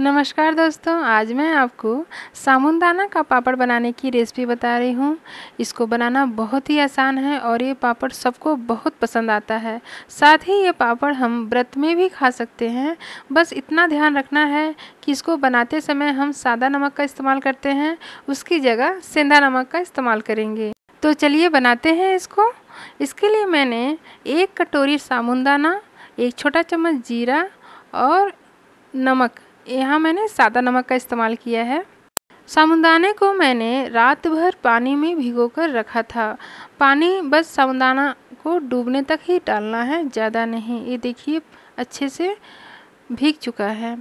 नमस्कार दोस्तों आज मैं आपको साबुनदाना का पापड़ बनाने की रेसिपी बता रही हूँ इसको बनाना बहुत ही आसान है और ये पापड़ सबको बहुत पसंद आता है साथ ही ये पापड़ हम व्रत में भी खा सकते हैं बस इतना ध्यान रखना है कि इसको बनाते समय हम सादा नमक का इस्तेमाल करते हैं उसकी जगह सेंधा नमक का इस्तेमाल करेंगे तो चलिए बनाते हैं इसको इसके लिए मैंने एक कटोरी साबुदाना एक छोटा चम्मच जीरा और नमक यहाँ मैंने सादा नमक का इस्तेमाल किया है साबुदाने को मैंने रात भर पानी में भिगो कर रखा था पानी बस साबुदाना को डूबने तक ही डालना है ज़्यादा नहीं ये देखिए अच्छे से भीग चुका है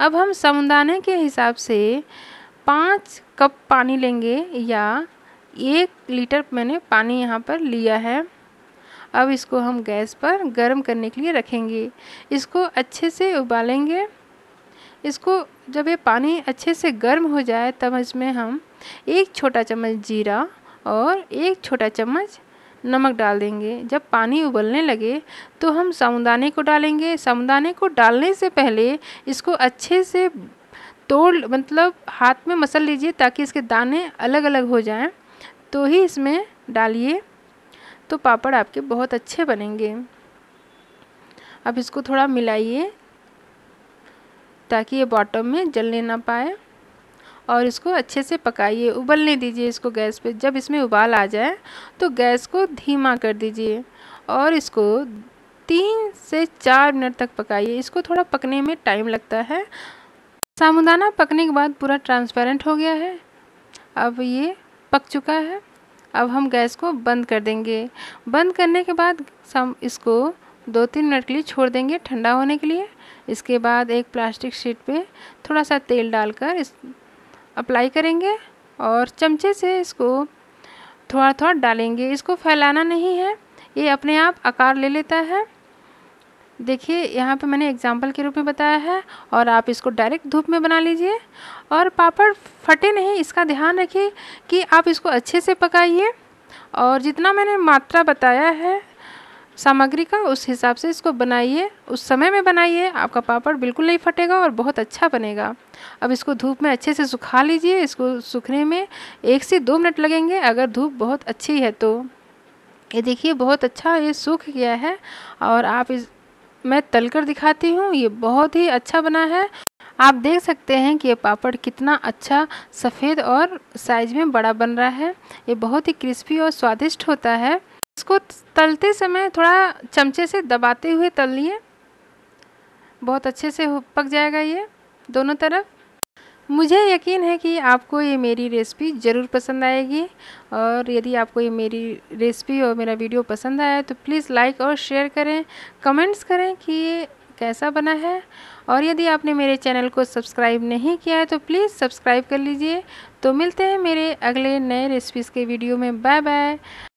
अब हम साबुदाने के हिसाब से पाँच कप पानी लेंगे या एक लीटर मैंने पानी यहाँ पर लिया है अब इसको हम गैस पर गर्म करने के लिए रखेंगे इसको अच्छे से उबालेंगे इसको जब ये पानी अच्छे से गर्म हो जाए तब इसमें हम एक छोटा चम्मच जीरा और एक छोटा चम्मच नमक डाल देंगे जब पानी उबलने लगे तो हम साबुदाने को डालेंगे साबुदाने को डालने से पहले इसको अच्छे से तोड़ मतलब हाथ में मसल लीजिए ताकि इसके दाने अलग अलग हो जाएं तो ही इसमें डालिए तो पापड़ आपके बहुत अच्छे बनेंगे अब इसको थोड़ा मिलाइए ताकि ये बॉटम में जलने ना पाए और इसको अच्छे से पकाइए उबलने दीजिए इसको गैस पे जब इसमें उबाल आ जाए तो गैस को धीमा कर दीजिए और इसको तीन से चार मिनट तक पकाइए इसको थोड़ा पकने में टाइम लगता है साबुदाना पकने के बाद पूरा ट्रांसपेरेंट हो गया है अब ये पक चुका है अब हम गैस को बंद कर देंगे बंद करने के बाद इसको दो तीन मिनट के लिए छोड़ देंगे ठंडा होने के लिए इसके बाद एक प्लास्टिक शीट पे थोड़ा सा तेल डालकर इस अप्लाई करेंगे और चमचे से इसको थोड़ा थोड़ा डालेंगे इसको फैलाना नहीं है ये अपने आप आकार ले लेता है देखिए यहाँ पे मैंने एग्जाम्पल के रूप में बताया है और आप इसको डायरेक्ट धूप में बना लीजिए और पापड़ फटे नहीं इसका ध्यान रखिए कि आप इसको अच्छे से पकाइए और जितना मैंने मात्रा बताया है सामग्री का उस हिसाब से इसको बनाइए उस समय में बनाइए आपका पापड़ बिल्कुल नहीं फटेगा और बहुत अच्छा बनेगा अब इसको धूप में अच्छे से सुखा लीजिए इसको सूखने में एक से दो मिनट लगेंगे अगर धूप बहुत अच्छी है तो ये देखिए बहुत अच्छा ये सूख गया है और आप इस मैं तल कर दिखाती हूँ ये बहुत ही अच्छा बना है आप देख सकते हैं कि ये पापड़ कितना अच्छा सफ़ेद और साइज में बड़ा बन रहा है ये बहुत ही क्रिस्पी और स्वादिष्ट होता है इसको तलते समय थोड़ा चमचे से दबाते हुए तल लिए बहुत अच्छे से पक जाएगा ये दोनों तरफ मुझे यकीन है कि आपको ये मेरी रेसिपी ज़रूर पसंद आएगी और यदि आपको ये मेरी रेसिपी और मेरा वीडियो पसंद आया तो प्लीज़ लाइक और शेयर करें कमेंट्स करें कि ये कैसा बना है और यदि आपने मेरे चैनल को सब्सक्राइब नहीं किया है तो प्लीज़ सब्सक्राइब कर लीजिए तो मिलते हैं मेरे अगले नए रेसिपीज़ के वीडियो में बाय बाय